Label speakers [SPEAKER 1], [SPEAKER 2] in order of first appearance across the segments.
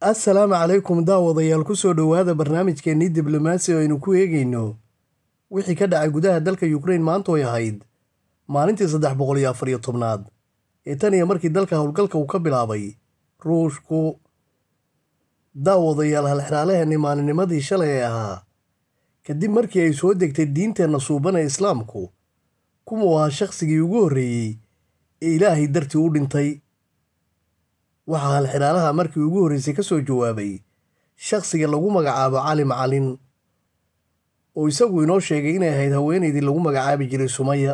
[SPEAKER 1] assalaamu calaykum daawadayaal kusoo dhowaada barnaamijkeennii diblomaasi oo aynu ku eegayno wixii ka dhacay gudaha dalka yukrain maantooy ahayd maalintii saddex boqol iyo afar iyo tobnaad ee tan iyo markii dalka howlgalka uu ka bilaabay ruushku daawadayaal halxiraalaheennii maalinimadii shalay ee ahaa kadib markii ay soo degtay diinteenna suuban ee islaamku kumuu ahaa shaqhsigii ugu horreeyey ee ilaahay dartii u dhintay waxaa halxiraalaha markii ugu horreysay ka soo jawaabay shakhsiga lagu magacaabo cali macalin oo isagu inoo sheegay inay ahayd haweenaydii lagu magacaabi jiray sumaya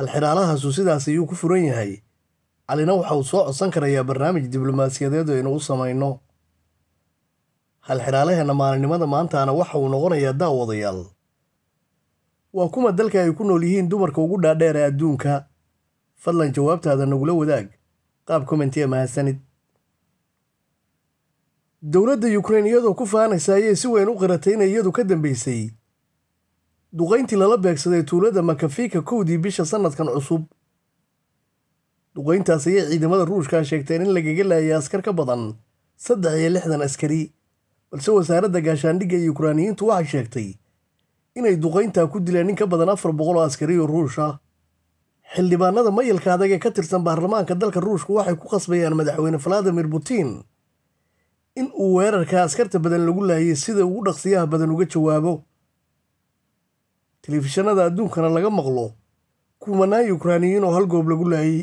[SPEAKER 1] halxiraalahaasu sidaas ayuu ku furan yahay calina waxa uu soo codsan karayaa barnaamij diblomaasiyadeed oo inuu samayno halxiraalaheenna maalinimada maantaana waxa uu noqonayaa daawadayaal waa kuma dalka ay ku nool yihiin dumarka ugu dhaadheer ee adduunka fadlan jawaabtaada nagula wadaag qaab komentiya mahadsanid dowladda yukrain iyadoo ku faanaysa ayay si weyn u qiratay inay iyadu ka dambeysay duqayntii lala beegsaday tuulada makafika kowdii bisha sannadkan cusub duqayntaas ayay ciidamada ruushkaa sheegteen in lagaga laayay askar ka badan saddex iyo lixdan askari balse wasaaradda gaashaandhigga ee yukraaniyiintu waxay sheegtay inay duqayntaa ku dileen in ka badan afar boqol oo askari oo ruush ah xildhibaanada mayalka adag ee ka tirsan baarlamaanka dalka ruushku waxay ku qasbayaan madaxweyne valadimir putin in uu weerarka askarta badan lagu laayay sida ugu dhaqsiyaha badan uga jawaabo telefishanada adduunkana laga maqlo kumanaan ukrainiyiin oo hal goob lagu laayay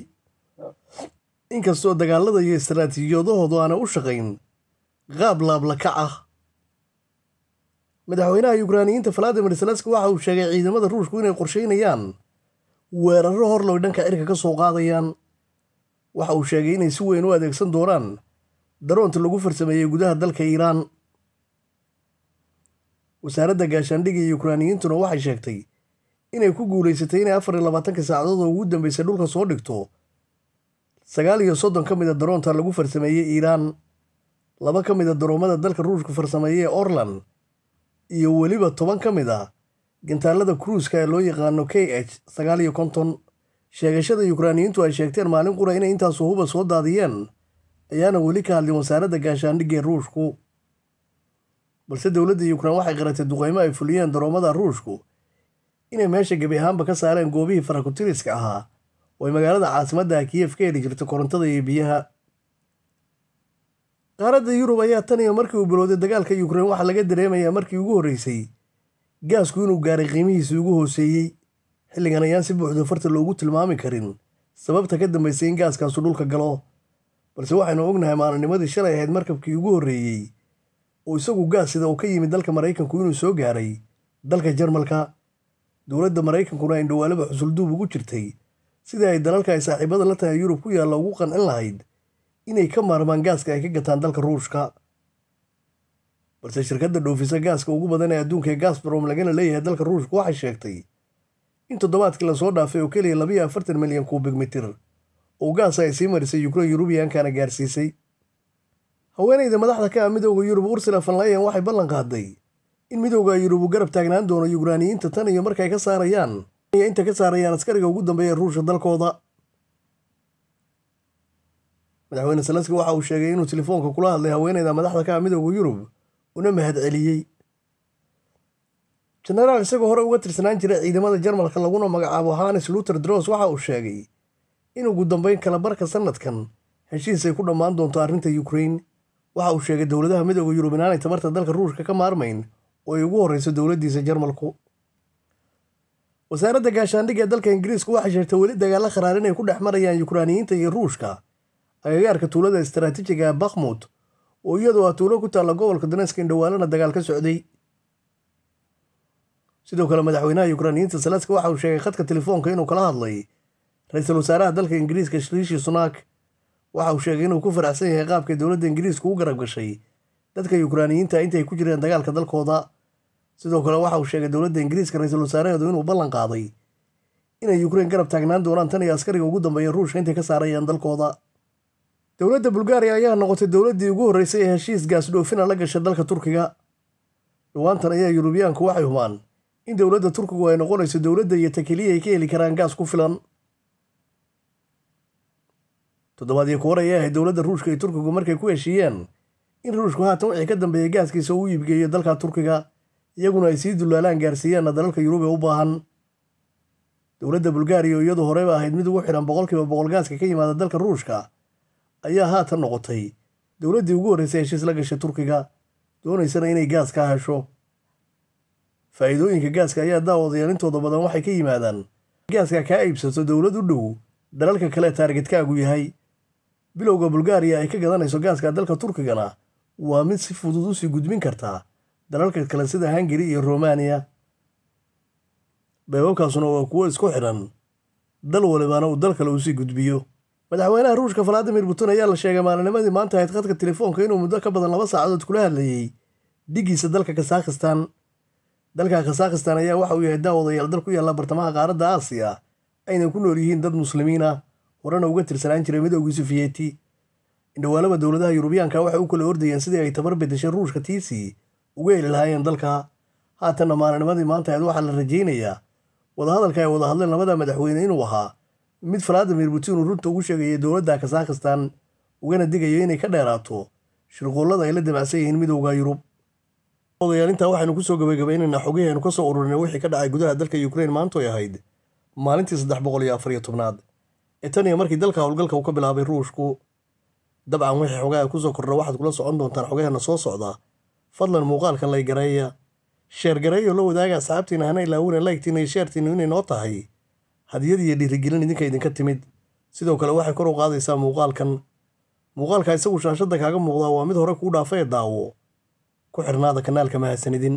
[SPEAKER 1] inkastoo dagaalada iyo istaraatiijiyadahoodu aana u shaqayn qaab laabla ka ah madaxweynaha yukrainiyiinta valadimir zelenski waxa uu sheegay ciidamada ruushku inay qorsheynayaan weeraro horlog dhanka cirka ka soo qaadayaan waxa uu sheegay inay si weyn u adeegsan doonaan daroonta lagu farsameeyey gudaha dalka iiraan wasaaradda gaashaandhiga iyo yukraaniyiintuna waxay sheegtay inay ku guulaysatay inay afar iyo labaatanka saacadood oo ugu dambeysay dhulka soo dhigto sagaal iyo soddon ka mid a ah daroonta lagu farsameeyey iiraan laba ka mid a ah daroomada dalka ruushku farsameeyey ee orlan iyo weliba toban ka mid ah gintaalada kruuska ee loo yaqaano k h sagaal iyo konton sheegashada yukraaniyiintu ay sheegteen maalin qura inay intaasu huba soo daadiyeen ayaana weli ka hadlin wasaaradda gaashaandhigga ruushku balse dowladda yukrain waxay qaratay duqeymo ay fuliyeen daroomada ruushku inay meesha gebi ahaanba ka saareen goobihii farakutiriska ahaa oo ay magaalada caasimadda kiyef ka heli jirtay korontada iyo biyaha qaaradda yurub ayaa tan iyo markii uu bilowday dagaalka yukrain waxaa laga dareemayaa markii ugu horreysay gaasku inuu gaaray qiimihiisii ugu hooseeyey xilligan ayaan si buuxda farta loogu tilmaami karin sababta ka dambaysay in gaaskaasu dhulka galo balse waxaynu ognahay maalinimadii shalay ahayd markabkii ugu horreeyey oo isagu gaas sida uu ka yimid dalka maraykanku inuu soo gaaray dalka jarmalka dowladda maraykankuna indhawaalaba xusulduub ugu jirtay sidii ay dalalka ay saaxiibada la tahay yurub ku yaalla ugu qancin lahayd inay ka maarmaan gaaska ay ka gataan dalka ruushka balse shirkadda dhoofisa gaaska ugu badan ee adduunka ee gasbarom lagana leeyahay dalka ruushka waxay sheegtay in toddobaadkii lasoo dhaafay oo keliya labiyo afartan milyan kubig mitir oo gaasa ay sii marisay ukrain yurubiyankana gaarsiisay haweenayda madaxda ka ah midooda yurub ursula fanlayan waxay ballan qaaday in midooda yurubu garab taagnaan doono yukraaniyiinta tan iyo markay ka saarayaan inta ka saarayaan askariga ugu dambeeya ruusha dalkooda madaxweyne salaski waxa uu sheegay inuu telefoonka kula hadlay haweenayda madaxda ka ah midooda yurub una mahadceliyey jenaraal isagoo hore uga tirsanaan jiray ciidamada jarmalka laguna magacaabo hannes luter dros waxa uu sheegay in ugu dambeyn kalabarka barka sanadkan heshiis ay ku dhammaan doonto arrinta ukrain waxa uu sheegay dowladaha midooda yurub inaanay tabarta dalka ruushka ka maarmayn oo ay ugu horreyso dowladdiisa jarmalku wasaaradda gaashaandhig ee dalka ingiriisku waxay sheegtay weli dagaalo kharaarin inay ku dhex marayaan yukraaniyiinta iyo ruushka agagaarka tuulada istaraatiijiga bakhmut oo iyadoo ah tuulo ku taalla gobolka daneska indhowaanana dagaal ka socday sidoo kale madaxweynaha yukraaniyiinta salaska waxa uu sheegay khadka telefoonka inuu kala hadlay ra-iisul wasaaraha dalka ingiriiska shriishi sunaak waxa uu sheegay inuu ku faraxsan yahay qaabkay dowladda ingiriisku u garab gashay dadka yukraaniyiinta intay ku jireen dagaalka dalkooda sidoo kale waxa uu sheegay dowladda ingiriiska ra-iisul wasaaraheedu inuu ballan qaaday inay yukrain garab taagnaan doonaan tan iyo askariga ugu dambeeya ruushka intay ka saarayaan dalkooda dowladda bulgaariya ayaa noqotay dowladdii ugu horreysay ee heshiis gaas dhoofina ah la gasha dalka turkiga dhawaantan ayaa yurubiyaanku waxay humaan in dowladda turkigu ay noqonayso dowladda iyo takeliya ay ka heli karaan gaas ku filan toddobaadii koor ayay ahayd dowladda ruushka iyo turkigu markay ku heshiiyeen in ruushku haatan wixii ka dambeeya gaaskiisa uu iibgeeyo dalka turkiga iyaguna ay sii dulaalaan gaarsiiyeenna dalalka yurub ee u baahan dowladda bulgaariya oo iyadu horeyba ahayd mid ugu xidhan boqolkiiba boqol gaaska ka yimaada dalka ruushka ayaa haatan noqotay dowladdii ugu horreysay heshiis la gashay turkiga doonaysana inay gaas kaa hesho faa'iidooyinka gaaska ayaa daawadayaal intooda badan waxay ka yimaadaan gaaska kaa iibsato dowlad u dhow dalalka kale taargetkaagu yahay bilowga bulgaariya ay ka gadanayso gaaska dalka turkigana waa mid si fudud u sii gudbin kartaa dalalka kale sida hungari iyo romaniya beebabkaasuna waa kuwo isku xidhan dal walibana uu dal kale u sii gudbiyo madaxweynaha ruushka valadimir putin ayaa la sheegay maalinimadii maanta ahayd khadka telefoonka inuu muddo ka badan laba saacadood kula hadlayey dhigiisa dalka kasaakhistan dalka kasaakhistan ayaa waxa uu yahay daawadayaal dal ku yaalla bartamaha qaaradda aasiya ayna ku nool yihiin dad muslimiin ah horena uga tirsanaan jiray midoogii sufiyeti indhawaalaba dowladaha yurubiyaanka waxay u kala ordayeen sidii ay tabar bedeshay ruushka tiisii uga heli lahaayeen dalka haatanna maalinimadii maanta ahayd waxaa la rajaynayaa wadahadalka ay wada hadleen labada madaxweyne inuu ahaa mid valadimir putin uu runta ugu sheegayay dowladda kasakhstan ugana digayo inay ka dheeraato shirquullada ay la damacsan yihiin midowda yurub odayaal intaa waxaynu kusoo gabagabaynaynaa xogihii aynu kasoo ururinay wixii ka dhacay gudaha dalka ukrein maantoy ahayd maalintii saddex boqol iyo afar iyo tobnaad ee tan iyo markii dalka howlgalka uu ka bilaabay ruushku dabcan wixii xogaha kusoo kordha waxaad kula socon doontaan xogaheena soo socda fadlan muuqaalkan lay gareeya sheer gareeyo la wadaaga asxaabtiina hana ilaawina laygtiina iyo sheertiinu inay noo tahay hadiyad iyo dhiirigelin idinka idinka timid sidoo kale waxay kor u qaadaysaa muuqaalkan muuqaalka isagu shaashadda kaaga muuqdaa waa mid hore kuu dhaafae daawo ku xirnaada kanaalka mahadsanidin